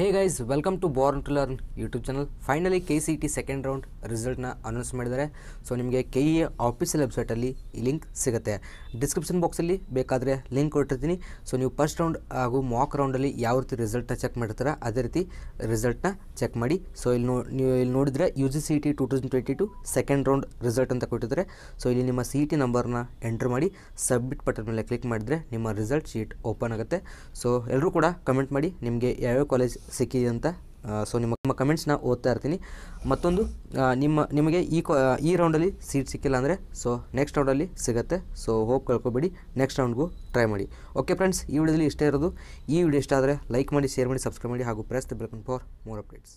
hey guys welcome to born to learn YouTube channel finally K C T second round ರಿಸಲ್ಟ್ನ announce ಮಾಡಿದ್ದಾರೆ so ನಿಮಗೆ K E official ವೆಬ್ಸೈಟಲ್ಲಿ ಈ link ಸಿಗುತ್ತೆ description ಬಾಕ್ಸಲ್ಲಿ ಬೇಕಾದರೆ ಲಿಂಕ್ ಕೊಟ್ಟಿರ್ತೀನಿ ಸೊ ನೀವು ಫಸ್ಟ್ ರೌಂಡ್ ಹಾಗೂ ಮಾಕ್ ರೌಂಡಲ್ಲಿ ಯಾವ ರೀತಿ ರಿಸಲ್ಟನ್ನ ಚೆಕ್ ಮಾಡಿರ್ತಾರೆ ಅದೇ ರೀತಿ ರಿಸಲ್ಟ್ನ ಚೆಕ್ ಮಾಡಿ ಸೊ ಇಲ್ಲಿ ನೋ ನೀವು ಇಲ್ಲಿ ನೋಡಿದರೆ U G C T two thousand twenty two second round result ಅಂತ ಕೊಟ್ಟಿದ್ದಾರೆ ಸೊ ಇಲ್ಲಿ ನಿಮ್ಮ ಸಿ ಟಿ ನಂಬರ್ನ ಎಂಟ್ರ್ ಮಾಡಿ ಸಬ್ಮಿಟ್ ಬಟನ್ ಮೇಲೆ ಕ್ಲಿಕ್ ಮಾಡಿದರೆ ನಿಮ್ಮ ರಿಸಲ್ಟ್ ಶೀಟ್ ಓಪನ್ ಆಗುತ್ತೆ ಸೊ ಎಲ್ಲರೂ ಕೂಡ ಕಮೆಂಟ್ ಮಾಡಿ ನಿಮಗೆ ಯಾವ್ಯಾವ ಕಾಲೇಜ್ ಸಿಕ್ಕಿದೆ ಅಂತ ಸೊ ನಿಮ್ಮ ನಿಮ್ಮ ಕಮೆಂಟ್ಸ್ನ ಓದ್ತಾ ಇರ್ತೀನಿ ಮತ್ತೊಂದು ನಿಮ್ಮ ನಿಮಗೆ ಈ ಈ ರೌಂಡಲ್ಲಿ ಸೀಟ್ ಸಿಕ್ಕಿಲ್ಲ ಅಂದರೆ ಸೊ ನೆಕ್ಸ್ಟ್ ರೌಂಡಲ್ಲಿ ಸಿಗುತ್ತೆ ಸೊ ಹೋಪ್ ಕಳ್ಕೊಬೇಡಿ ನೆಕ್ಸ್ಟ್ ರೌಂಡ್ಗೂ ಟ್ರೈ ಮಾಡಿ ಓಕೆ ಫ್ರೆಂಡ್ಸ್ ಈ ವಿಡಿಯೋದಲ್ಲಿ ಇಷ್ಟೇ ಇರೋದು ಈ ವಿಡಿಯೋ ಇಷ್ಟ ಆದರೆ ಲೈಕ್ ಮಾಡಿ ಶೇರ್ ಮಾಡಿ ಸಬ್ಸ್ಕ್ರೈಬ್ ಮಾಡಿ ಹಾಗೂ press the bell icon for more updates